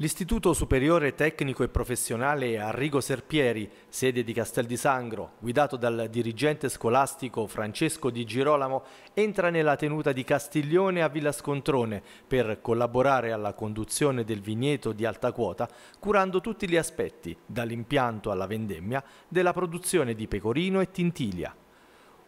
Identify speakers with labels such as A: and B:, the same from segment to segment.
A: L'Istituto Superiore Tecnico e Professionale Arrigo Serpieri, sede di Castel di Sangro, guidato dal dirigente scolastico Francesco Di Girolamo, entra nella tenuta di Castiglione a Villa Scontrone per collaborare alla conduzione del vigneto di alta quota, curando tutti gli aspetti, dall'impianto alla vendemmia, della produzione di pecorino e tintilia.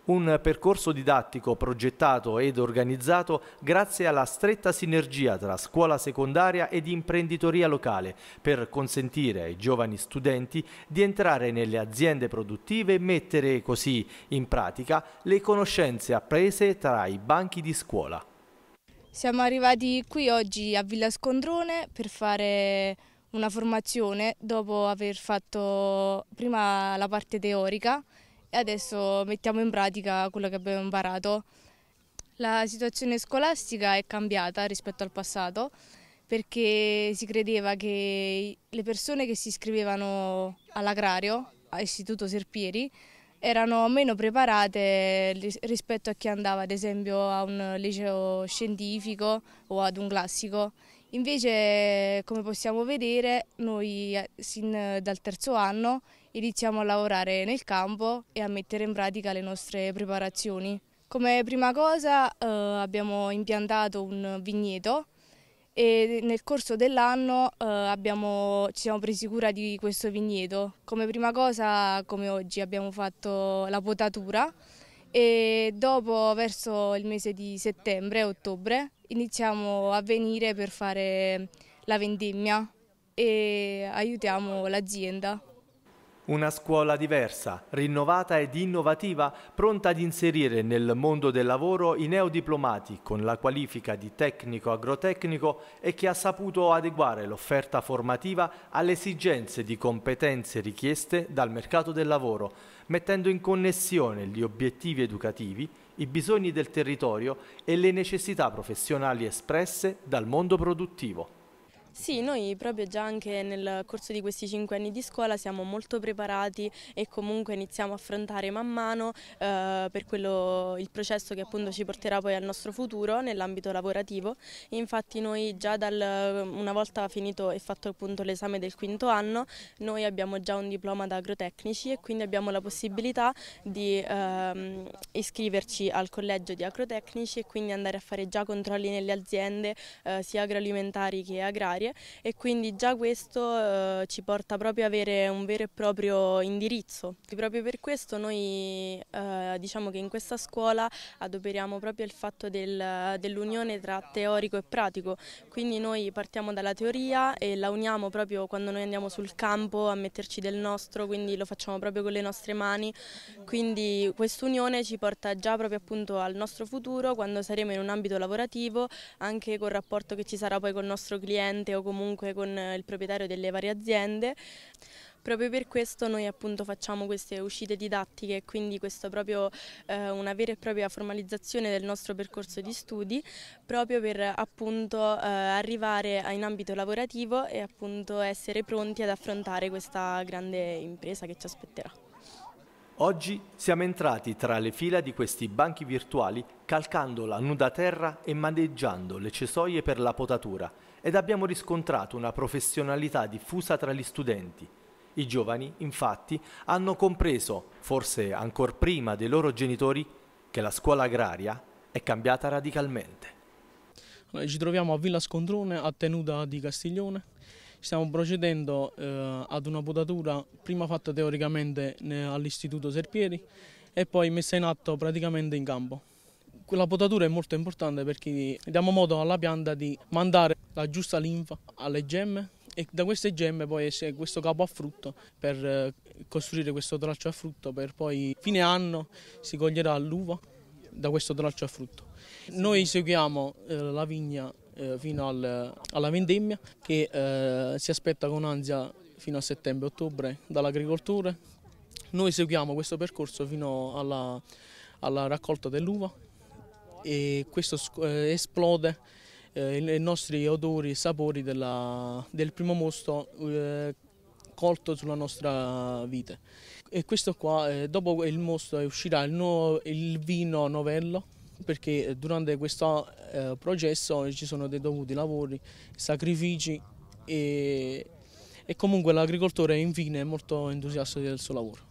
A: Un percorso didattico progettato ed organizzato grazie alla stretta sinergia tra scuola secondaria ed imprenditoria locale per consentire ai giovani studenti di entrare nelle aziende produttive e mettere così in pratica le conoscenze apprese tra i banchi di scuola.
B: Siamo arrivati qui oggi a Villa Scondrone per fare una formazione dopo aver fatto prima la parte teorica e adesso mettiamo in pratica quello che abbiamo imparato. La situazione scolastica è cambiata rispetto al passato perché si credeva che le persone che si iscrivevano all'agrario, all'istituto Serpieri, erano meno preparate rispetto a chi andava ad esempio a un liceo scientifico o ad un classico. Invece come possiamo vedere noi eh, sin dal terzo anno iniziamo a lavorare nel campo e a mettere in pratica le nostre preparazioni. Come prima cosa eh, abbiamo impiantato un vigneto e nel corso dell'anno eh, ci siamo presi cura di questo vigneto. Come prima cosa, come oggi, abbiamo fatto la potatura e dopo, verso il mese di settembre-ottobre, iniziamo a venire per fare la vendemmia e aiutiamo l'azienda.
A: Una scuola diversa, rinnovata ed innovativa, pronta ad inserire nel mondo del lavoro i neodiplomati con la qualifica di tecnico agrotecnico e che ha saputo adeguare l'offerta formativa alle esigenze di competenze richieste dal mercato del lavoro, mettendo in connessione gli obiettivi educativi, i bisogni del territorio e le necessità professionali espresse dal mondo produttivo.
C: Sì, noi proprio già anche nel corso di questi cinque anni di scuola siamo molto preparati e comunque iniziamo a affrontare man mano eh, per quello, il processo che appunto ci porterà poi al nostro futuro nell'ambito lavorativo. Infatti noi già dal, una volta finito e fatto appunto l'esame del quinto anno, noi abbiamo già un diploma da agrotecnici e quindi abbiamo la possibilità di eh, iscriverci al collegio di agrotecnici e quindi andare a fare già controlli nelle aziende eh, sia agroalimentari che agrarie fare e quindi già questo eh, ci porta proprio ad avere un vero e proprio indirizzo. E proprio per questo noi eh, diciamo che in questa scuola adoperiamo proprio il fatto del, dell'unione tra teorico e pratico, quindi noi partiamo dalla teoria e la uniamo proprio quando noi andiamo sul campo a metterci del nostro, quindi lo facciamo proprio con le nostre mani, quindi quest'unione ci porta già proprio appunto al nostro futuro quando saremo in un ambito lavorativo, anche col rapporto che ci sarà poi col nostro cliente cliente o comunque con eh, il proprietario delle varie aziende. Proprio per questo noi appunto facciamo queste uscite didattiche quindi questa è proprio eh, una vera e propria formalizzazione del nostro percorso di studi proprio per appunto eh, arrivare in ambito lavorativo e appunto essere pronti ad affrontare questa grande impresa che ci aspetterà.
A: Oggi siamo entrati tra le fila di questi banchi virtuali calcando la nuda terra e maneggiando le cesoie per la potatura ed abbiamo riscontrato una professionalità diffusa tra gli studenti. I giovani, infatti, hanno compreso, forse ancor prima dei loro genitori, che la scuola agraria
D: è cambiata radicalmente. Allora, ci troviamo a Villa Scondrone, a Tenuta di Castiglione, stiamo procedendo eh, ad una potatura prima fatta teoricamente all'Istituto Serpieri e poi messa in atto praticamente in campo. La potatura è molto importante perché diamo modo alla pianta di mandare la giusta linfa alle gemme e da queste gemme poi esce questo capo a frutto per eh, costruire questo traccio a frutto per poi fine anno si coglierà l'uva da questo traccio a frutto. Noi seguiamo eh, la vigna eh, fino al, alla vendemmia che eh, si aspetta con ansia fino a settembre-ottobre dall'agricoltore. Noi seguiamo questo percorso fino alla, alla raccolta dell'uva e questo eh, esplode eh, i nostri odori e sapori della, del primo mosto eh, colto sulla nostra vite. E questo qua, eh, dopo il mosto uscirà il, nuovo, il vino novello perché eh, durante questo eh, processo ci sono dei dovuti lavori, sacrifici e, e comunque l'agricoltore infine è molto entusiasta del suo lavoro.